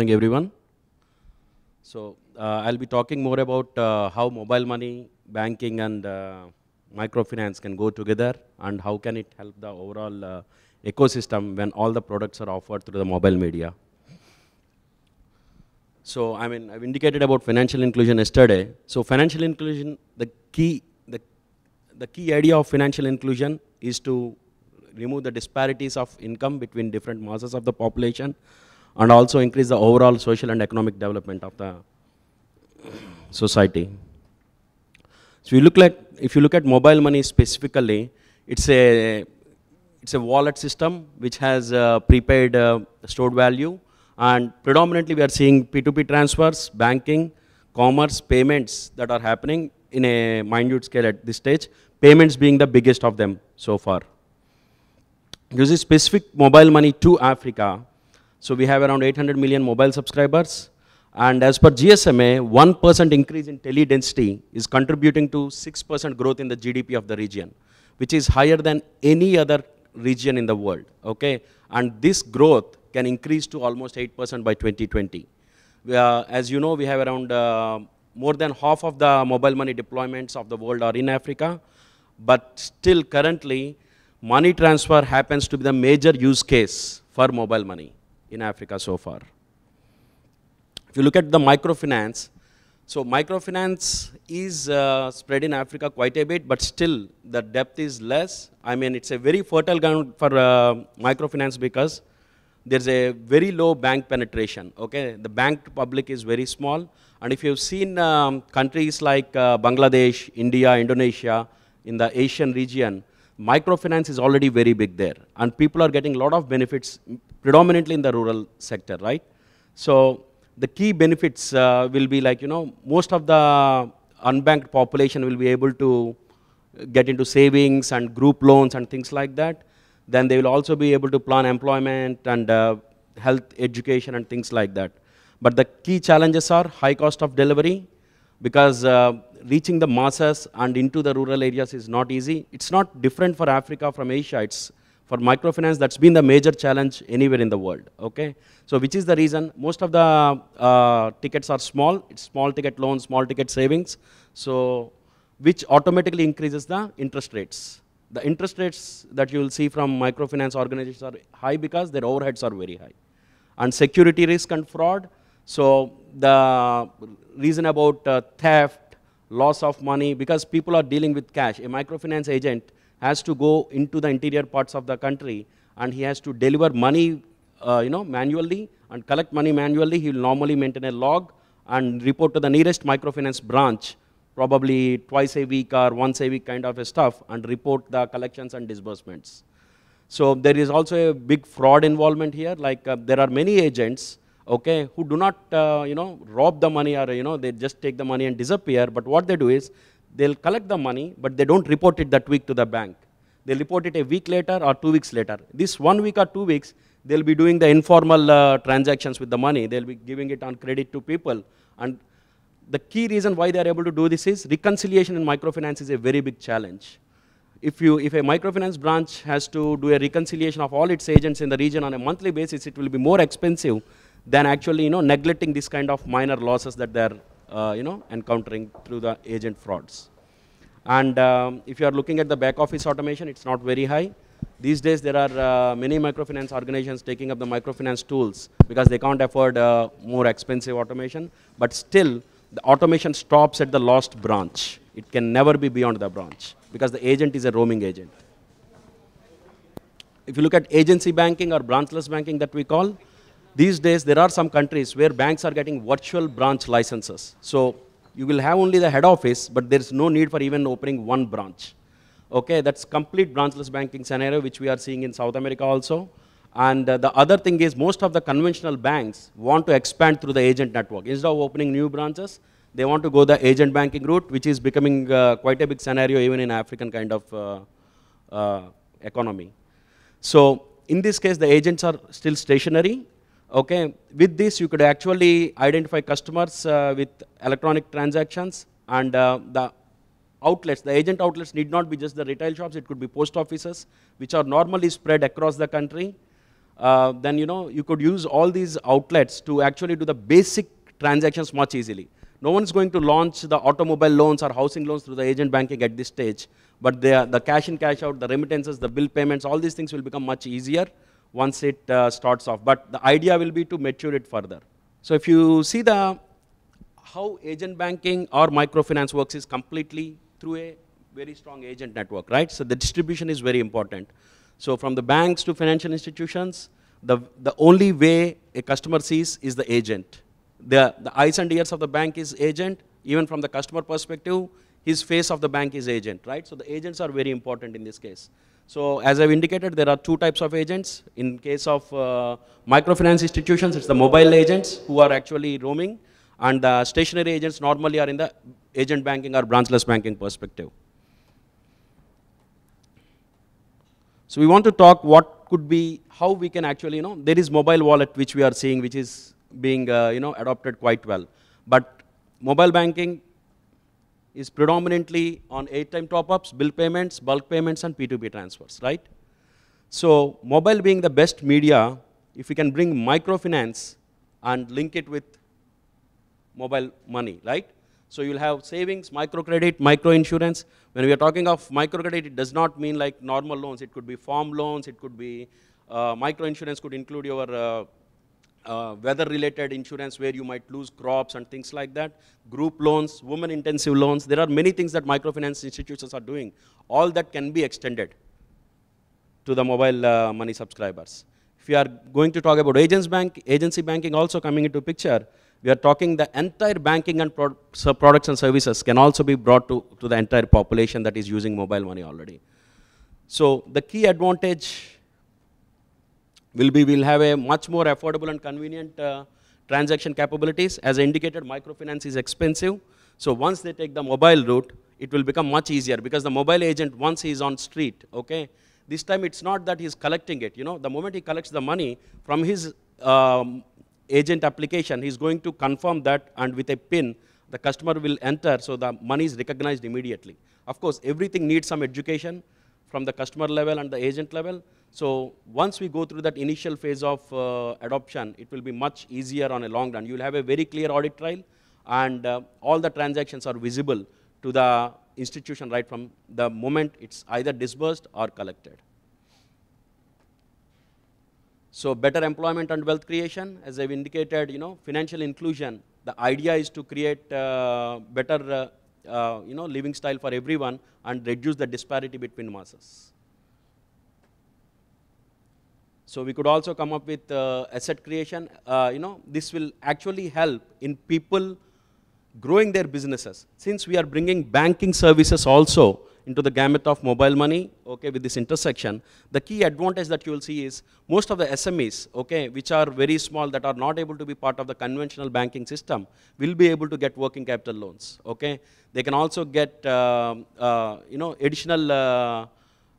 morning everyone. So uh, I'll be talking more about uh, how mobile money, banking and uh, microfinance can go together and how can it help the overall uh, ecosystem when all the products are offered through the mobile media. So I mean, I've indicated about financial inclusion yesterday. So financial inclusion, the key, the, the key idea of financial inclusion is to remove the disparities of income between different masses of the population and also increase the overall social and economic development of the society. So you look like, if you look at mobile money specifically, it's a, it's a wallet system which has uh, prepaid uh, stored value and predominantly we are seeing P2P transfers, banking, commerce, payments that are happening in a minute scale at this stage, payments being the biggest of them so far. is specific mobile money to Africa, so we have around 800 million mobile subscribers. And as per GSMA, 1% increase in tele density is contributing to 6% growth in the GDP of the region, which is higher than any other region in the world. Okay? And this growth can increase to almost 8% by 2020. We, as you know, we have around uh, more than half of the mobile money deployments of the world are in Africa. But still currently, money transfer happens to be the major use case for mobile money in Africa so far. If you look at the microfinance, so microfinance is uh, spread in Africa quite a bit, but still the depth is less. I mean, it's a very fertile ground for uh, microfinance because there's a very low bank penetration, okay? The bank public is very small. And if you've seen um, countries like uh, Bangladesh, India, Indonesia, in the Asian region, microfinance is already very big there. And people are getting a lot of benefits predominantly in the rural sector, right? So the key benefits uh, will be like, you know, most of the unbanked population will be able to get into savings and group loans and things like that. Then they will also be able to plan employment and uh, health education and things like that. But the key challenges are high cost of delivery because uh, reaching the masses and into the rural areas is not easy. It's not different for Africa from Asia. It's for microfinance, that's been the major challenge anywhere in the world, okay? So which is the reason most of the uh, tickets are small, it's small ticket loans, small ticket savings, so which automatically increases the interest rates. The interest rates that you will see from microfinance organizations are high because their overheads are very high. And security risk and fraud, so the reason about uh, theft, loss of money, because people are dealing with cash. A microfinance agent has to go into the interior parts of the country and he has to deliver money, uh, you know, manually and collect money manually. He will normally maintain a log and report to the nearest microfinance branch, probably twice a week or once a week kind of stuff, and report the collections and disbursements. So there is also a big fraud involvement here. Like uh, there are many agents, okay, who do not, uh, you know, rob the money or you know they just take the money and disappear. But what they do is They'll collect the money, but they don't report it that week to the bank. They report it a week later or two weeks later. This one week or two weeks, they'll be doing the informal uh, transactions with the money. They'll be giving it on credit to people. And the key reason why they are able to do this is reconciliation in microfinance is a very big challenge. If, you, if a microfinance branch has to do a reconciliation of all its agents in the region on a monthly basis, it will be more expensive than actually you know, neglecting this kind of minor losses that they're uh, you know, encountering through the agent frauds. And um, if you are looking at the back office automation, it's not very high. These days, there are uh, many microfinance organizations taking up the microfinance tools because they can't afford uh, more expensive automation. But still, the automation stops at the lost branch. It can never be beyond the branch because the agent is a roaming agent. If you look at agency banking or branchless banking that we call, these days, there are some countries where banks are getting virtual branch licenses. So you will have only the head office, but there's no need for even opening one branch. Okay, that's complete branchless banking scenario, which we are seeing in South America also. And uh, the other thing is most of the conventional banks want to expand through the agent network. Instead of opening new branches, they want to go the agent banking route, which is becoming uh, quite a big scenario even in African kind of uh, uh economy. So in this case, the agents are still stationary Okay, with this you could actually identify customers uh, with electronic transactions and uh, the outlets, the agent outlets need not be just the retail shops, it could be post offices which are normally spread across the country. Uh, then you know you could use all these outlets to actually do the basic transactions much easily. No one is going to launch the automobile loans or housing loans through the agent banking at this stage, but the cash in, cash out, the remittances, the bill payments, all these things will become much easier once it uh, starts off. But the idea will be to mature it further. So if you see the how agent banking or microfinance works is completely through a very strong agent network, right? So the distribution is very important. So from the banks to financial institutions, the, the only way a customer sees is the agent. The, the eyes and ears of the bank is agent. Even from the customer perspective, his face of the bank is agent, right? So the agents are very important in this case. So as I've indicated, there are two types of agents. In case of uh, microfinance institutions, it's the mobile agents who are actually roaming, and the stationary agents normally are in the agent banking or branchless banking perspective. So we want to talk what could be, how we can actually, you know, there is mobile wallet which we are seeing, which is being, uh, you know, adopted quite well. But mobile banking is predominantly on 8-time top-ups, bill payments, bulk payments, and P2P transfers, right? So mobile being the best media, if we can bring microfinance and link it with mobile money, right? So you'll have savings, microcredit, microinsurance. When we are talking of microcredit, it does not mean like normal loans. It could be farm loans. It could be uh, microinsurance could include your uh, uh, weather-related insurance where you might lose crops and things like that, group loans, woman intensive loans. There are many things that microfinance institutions are doing. All that can be extended to the mobile uh, money subscribers. If you are going to talk about agents bank, agency banking also coming into picture, we are talking the entire banking and pro products and services can also be brought to, to the entire population that is using mobile money already. So the key advantage will be we'll have a much more affordable and convenient uh, transaction capabilities. As I indicated, microfinance is expensive. So once they take the mobile route, it will become much easier because the mobile agent, once he is on street, okay, this time it's not that he's collecting it. You know, the moment he collects the money from his um, agent application, he's going to confirm that and with a pin, the customer will enter so the money is recognized immediately. Of course, everything needs some education from the customer level and the agent level. So once we go through that initial phase of uh, adoption, it will be much easier on a long run. You'll have a very clear audit trail and uh, all the transactions are visible to the institution right from the moment it's either disbursed or collected. So better employment and wealth creation, as I've indicated, you know, financial inclusion, the idea is to create uh, better, uh, uh, you know, living style for everyone and reduce the disparity between masses. So we could also come up with uh, asset creation. Uh, you know, this will actually help in people growing their businesses. Since we are bringing banking services also into the gamut of mobile money, okay, with this intersection, the key advantage that you will see is most of the SMEs, okay, which are very small, that are not able to be part of the conventional banking system, will be able to get working capital loans, okay. They can also get, um, uh, you know, additional uh,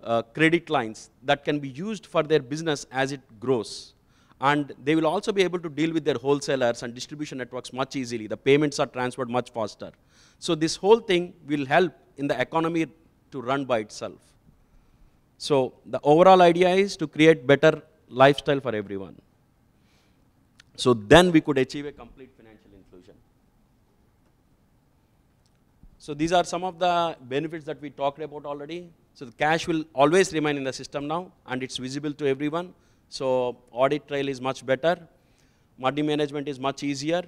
uh, credit lines that can be used for their business as it grows. And they will also be able to deal with their wholesalers and distribution networks much easily. The payments are transferred much faster. So this whole thing will help in the economy to run by itself. So the overall idea is to create better lifestyle for everyone. So then we could achieve a complete financial inclusion. So these are some of the benefits that we talked about already. So the cash will always remain in the system now, and it's visible to everyone. So audit trail is much better. Money management is much easier.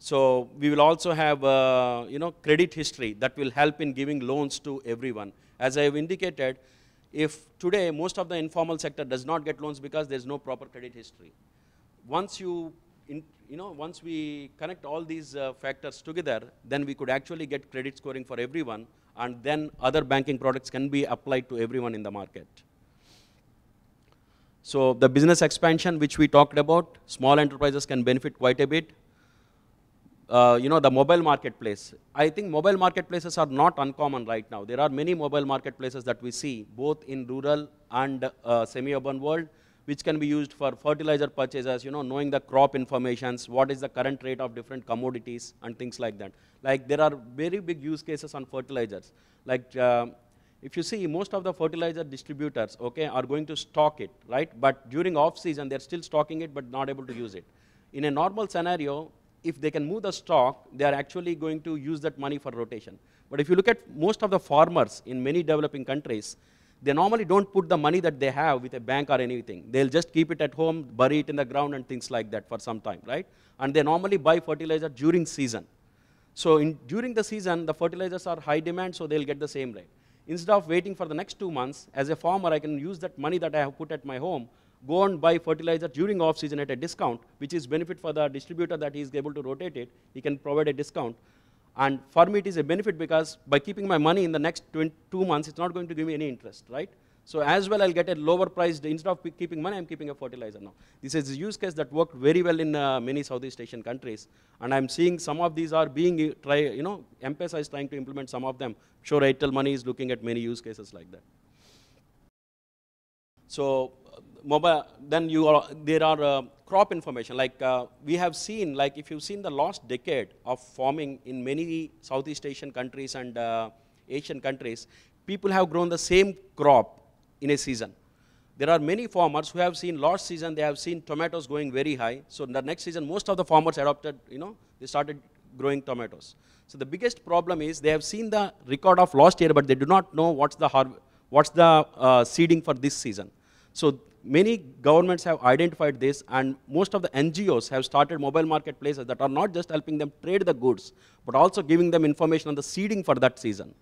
So we will also have, uh, you know, credit history that will help in giving loans to everyone. As I have indicated, if today most of the informal sector does not get loans because there's no proper credit history. Once you, in, you know, once we connect all these uh, factors together, then we could actually get credit scoring for everyone and then other banking products can be applied to everyone in the market. So the business expansion which we talked about, small enterprises can benefit quite a bit. Uh, you know, the mobile marketplace. I think mobile marketplaces are not uncommon right now. There are many mobile marketplaces that we see, both in rural and uh, semi-urban world which can be used for fertilizer purchases, you know, knowing the crop informations, what is the current rate of different commodities and things like that. Like there are very big use cases on fertilizers. Like uh, if you see most of the fertilizer distributors, okay, are going to stock it, right? But during off season, they're still stocking it but not able to use it. In a normal scenario, if they can move the stock, they are actually going to use that money for rotation. But if you look at most of the farmers in many developing countries, they normally don't put the money that they have with a bank or anything. They'll just keep it at home, bury it in the ground and things like that for some time, right? And they normally buy fertilizer during season. So in, during the season, the fertilizers are high demand, so they'll get the same rate. Instead of waiting for the next two months, as a farmer, I can use that money that I have put at my home, go and buy fertilizer during off season at a discount, which is benefit for the distributor that he is able to rotate it. He can provide a discount. And for me, it is a benefit because by keeping my money in the next two months, it's not going to give me any interest, right? So as well, I'll get a lower priced, instead of keeping money, I'm keeping a fertilizer now. This is a use case that worked very well in uh, many Southeast Asian countries. And I'm seeing some of these are being, uh, try, you know, emphasized trying to implement some of them. I'm sure Airtel Money is looking at many use cases like that. So mobile, then you are, there are uh, crop information. Like uh, we have seen, like if you've seen the last decade of farming in many Southeast Asian countries and uh, Asian countries, people have grown the same crop in a season. There are many farmers who have seen last season, they have seen tomatoes going very high. So the next season, most of the farmers adopted, you know, they started growing tomatoes. So the biggest problem is they have seen the record of last year, but they do not know what's the, what's the uh, seeding for this season. So many governments have identified this and most of the NGOs have started mobile marketplaces that are not just helping them trade the goods, but also giving them information on the seeding for that season.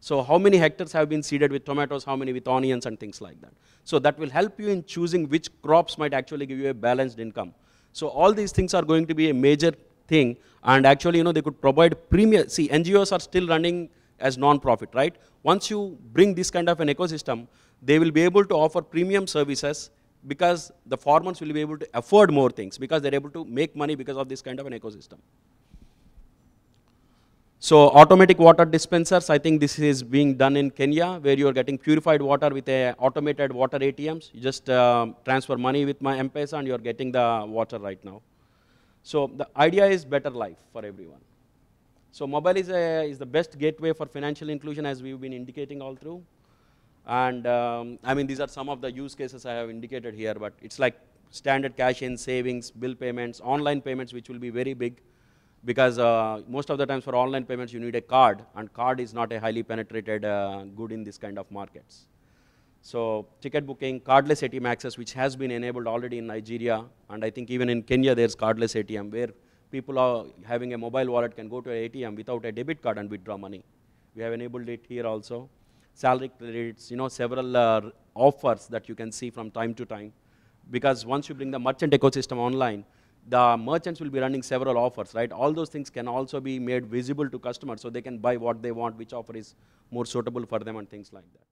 So how many hectares have been seeded with tomatoes, how many with onions and things like that. So that will help you in choosing which crops might actually give you a balanced income. So all these things are going to be a major thing and actually you know they could provide premium, see NGOs are still running as non-profit, right? Once you bring this kind of an ecosystem, they will be able to offer premium services because the farmers will be able to afford more things because they're able to make money because of this kind of an ecosystem. So automatic water dispensers, I think this is being done in Kenya where you're getting purified water with a automated water ATMs. You just uh, transfer money with my M-Pesa and you're getting the water right now. So the idea is better life for everyone. So mobile is, a, is the best gateway for financial inclusion as we've been indicating all through. And um, I mean, these are some of the use cases I have indicated here, but it's like standard cash in, savings, bill payments, online payments, which will be very big because uh, most of the times for online payments, you need a card, and card is not a highly penetrated uh, good in this kind of markets. So ticket booking, cardless ATM access, which has been enabled already in Nigeria, and I think even in Kenya, there's cardless ATM, where people are having a mobile wallet can go to an ATM without a debit card and withdraw money. We have enabled it here also salary credits, you know, several uh, offers that you can see from time to time. Because once you bring the merchant ecosystem online, the merchants will be running several offers, right? All those things can also be made visible to customers so they can buy what they want, which offer is more suitable for them and things like that.